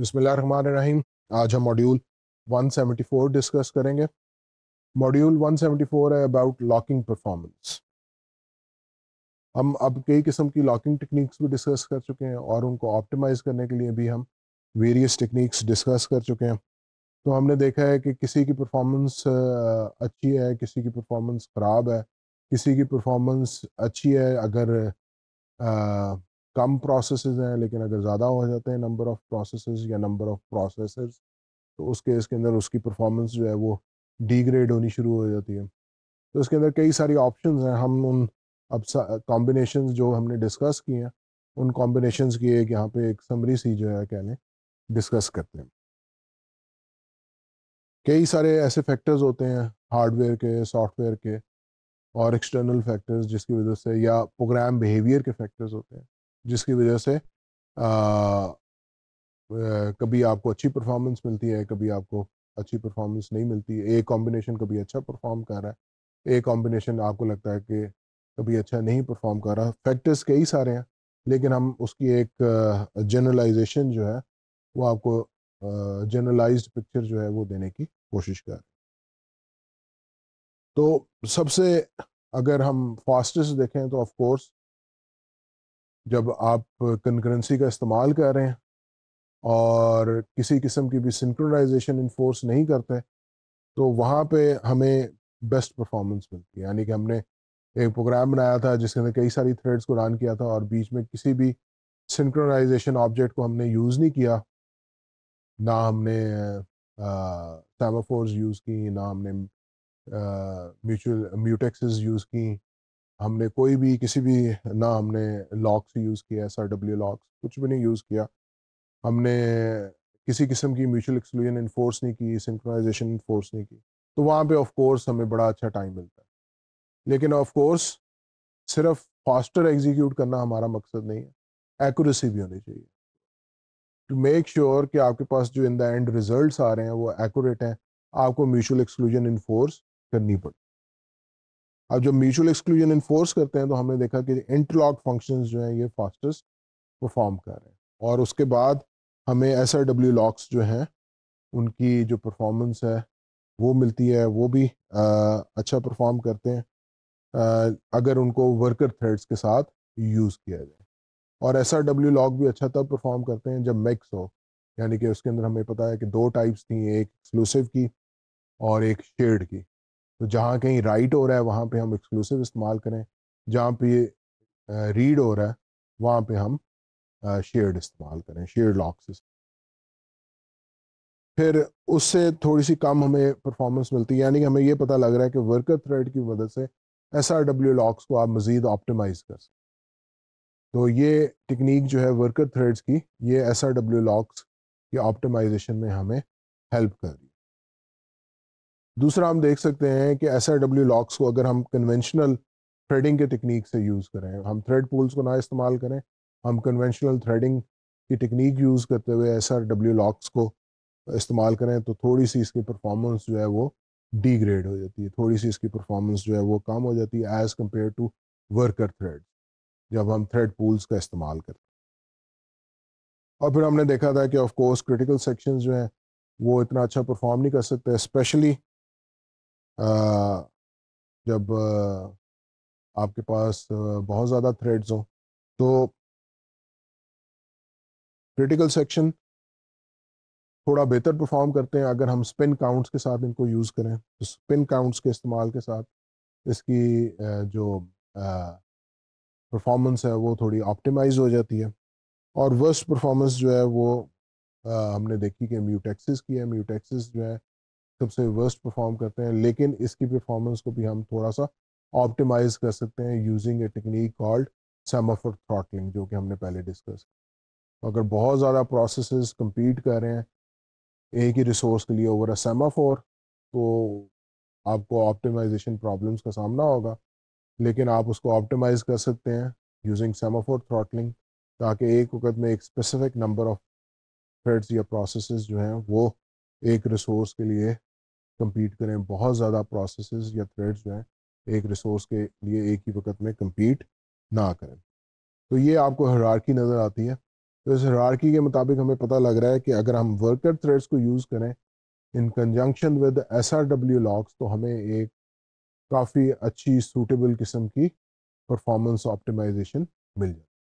बिसमीम आज हम मॉड्यूल 174 डिस्कस करेंगे मॉड्यूल 174 है अबाउट लॉकिंग परफॉर्मेंस हम अब कई किस्म की लॉकिंग टेक्निक्स भी डिस्कस कर चुके हैं और उनको ऑप्टिमाइज करने के लिए भी हम वेरियस टेक्निक्स डिस्कस कर चुके हैं तो हमने देखा है कि किसी की परफॉर्मेंस अच्छी है किसी की परफॉर्मेंस ख़राब है किसी की परफॉर्मेंस अच्छी है अगर आ, कम प्रोसेस हैं लेकिन अगर ज़्यादा हो जाते हैं नंबर ऑफ़ प्रोसेस या नंबर ऑफ़ प्रोसेसर्स तो उस केस के अंदर उसकी परफॉर्मेंस जो है वो डिग्रेड होनी शुरू हो जाती है तो इसके अंदर कई सारी ऑप्शन हैं हम उन अब कॉम्बिनेशन जो हमने डिस्कस किए हैं उन कॉम्बिनेशन की एक यहाँ पे एक समरी सी जो है कह लें डिस्कस करते हैं कई सारे ऐसे फैक्टर्स होते हैं हार्डवेयर के सॉफ्टवेयर के और एक्सटर्नल फैक्टर्स जिसकी वजह से या प्रोग्राम बिहेवियर के फैक्टर्स होते हैं जिसकी वजह से आ, आ, कभी आपको अच्छी परफॉर्मेंस मिलती है कभी आपको अच्छी परफॉर्मेंस नहीं मिलती है ए कॉम्बिनेशन कभी अच्छा परफॉर्म कर रहा है ए कॉम्बिनेशन आपको लगता है कि कभी अच्छा नहीं परफॉर्म कर रहा फैक्टर्स कई सारे हैं लेकिन हम उसकी एक जनरलाइजेशन जो है वो आपको जनरलाइज्ड पिक्चर जो है वो देने की कोशिश कर रहे हैं तो सबसे अगर हम फास्टेस्ट देखें तो ऑफकोर्स जब आप कनकरेंसी का इस्तेमाल कर रहे हैं और किसी किस्म की भी सिंक्रोनाइजेशन इन्फोर्स नहीं करते तो वहाँ पे हमें बेस्ट परफॉर्मेंस मिलती है यानी कि हमने एक प्रोग्राम बनाया था जिसके अंदर कई सारी थ्रेड्स को रन किया था और बीच में किसी भी सिंक्रोनाइजेशन ऑब्जेक्ट को हमने यूज़ नहीं किया ना हमने सेमाफोर्स यूज़ की ना हमने म्यूचुअल म्यूटेक्स यूज़ की हमने कोई भी किसी भी ना हमने लॉक्स यूज़ किया एस आर डब्ल्यू लॉक्स कुछ भी नहीं यूज़ किया हमने किसी किस्म की म्यूचुअल एक्सक्लूजन इन्फोर्स नहीं की सिंक्रोनाइजेशन इन्फोर्स नहीं की तो वहाँ पे ऑफ कोर्स हमें बड़ा अच्छा टाइम मिलता है लेकिन ऑफ कोर्स सिर्फ फास्टर एग्जीक्यूट करना हमारा मकसद नहीं है एक्यूरेसी भी होनी चाहिए टू मेक श्योर कि आपके पास जो इन द एंड रिजल्ट आ रहे हैं वो एक्यूरेट हैं आपको म्यूचुअल एक्सक्लूजन इन्फोर्स करनी पड़ती अब जब म्यूचुअल एक्सक्लूजन इन्फोर्स करते हैं तो हमने देखा कि इंटरलॉक फंक्शन जो हैं ये फास्टेस्ट परफॉर्म कर रहे हैं और उसके बाद हमें एस आर डब्ल्यू लॉक्स जो हैं उनकी जो परफॉर्मेंस है वो मिलती है वो भी आ, अच्छा परफॉर्म करते हैं आ, अगर उनको वर्कर थ्रेड्स के साथ यूज़ किया जाए और एस आर डब्ल्यू लॉक भी अच्छा तब परफॉर्म करते हैं जब मैक्स हो यानी कि उसके अंदर हमें पता है कि दो टाइप्स थी एक एक्सक्लूसिव की और एक शेड की तो जहाँ कहीं राइट हो रहा है वहाँ पे हम एक्सक्लूसिव इस्तेमाल करें जहाँ पे रीड हो रहा है वहाँ पे हम शेयर्ड इस्तेमाल करें शेयर्ड लॉक्स फिर उससे थोड़ी सी कम हमें परफॉर्मेंस मिलती है यानी कि हमें ये पता लग रहा है कि वर्कर थ्रेड की मदद से एस आर डब्ल्यू लॉक्स को आप मज़ीद ऑप्टिमाइज कर सकते तो ये टेक्निक जो है वर्कर थ्रेड्स की ये एस आर डब्ल्यू लॉक्स की ऑप्टिमाइजेशन में हमें हेल्प कर रही दूसरा हम देख सकते हैं कि एस डब्ल्यू लॉक्स को अगर हम कन्वेंशनल थ्रेडिंग के टेक्निक से यूज़ करें हम थ्रेड पूल्स को ना इस्तेमाल करें हम कन्वेंशनल थ्रेडिंग की टेक्निक यूज़ करते हुए एस डब्ल्यू लॉक्स को इस्तेमाल करें तो थोड़ी सी इसकी परफॉर्मेंस जो है वो डीग्रेड हो जाती है थोड़ी सी इसकी परफॉर्मेंस जो है वो कम हो जाती है as compare to worker thread जब हम थ्रेड पूल्स का इस्तेमाल करें और फिर हमने देखा था कि ऑफ कोर्स क्रिटिकल सेक्शंस जो हैं वो इतना अच्छा परफॉर्म नहीं कर सकते स्पेशली जब आपके पास बहुत ज़्यादा थ्रेड्स हों तो क्रिटिकल सेक्शन थोड़ा बेहतर परफॉर्म करते हैं अगर हम स्पिन काउंट्स के साथ इनको यूज़ करें तो स्पिन काउंट्स के इस्तेमाल के साथ इसकी जो परफॉर्मेंस है वो थोड़ी ऑप्टिमाइज हो जाती है और वर्स्ट परफॉर्मेंस जो है वो आ, हमने देखी कि म्यूटेक्सिस की है म्यूटेक्सिस जो है सबसे वर्स्ट परफॉर्म करते हैं लेकिन इसकी परफॉर्मेंस को भी हम थोड़ा सा ऑप्टिमाइज कर सकते हैं using a technique called semaphore throttling जो कि हमने पहले डिस्कस तो अगर बहुत ज़्यादा प्रोसेस कम्पीट कर रहे हैं एक ही रिसोर्स के लिए ओवर अ सेमाफोर तो आपको ऑप्टिमाइजेशन प्रॉब्लम्स का सामना होगा लेकिन आप उसको ऑप्टिमाइज कर सकते हैं यूजिंग सेमाफोर थ्रॉटलिंग ताकि एक वक्त में एक स्पेसिफिक नंबर ऑफ थ्रेड्स या प्रोसेस जो हैं वो एक रिसोर्स के लिए कम्पीट करें बहुत ज़्यादा प्रोसेस या थ्रेड्स जो हैं एक रिसोर्स के लिए एक ही वक्त में कम्पीट ना करें तो ये आपको हरारकी नज़र आती है तो इस हरारकी के मुताबिक हमें पता लग रहा है कि अगर हम वर्कर थ्रेड्स को यूज़ करें in conjunction with S R W locks तो हमें एक काफ़ी अच्छी सूटेबल किस्म की परफॉर्मेंस ऑप्टिमाइजेशन मिल जाए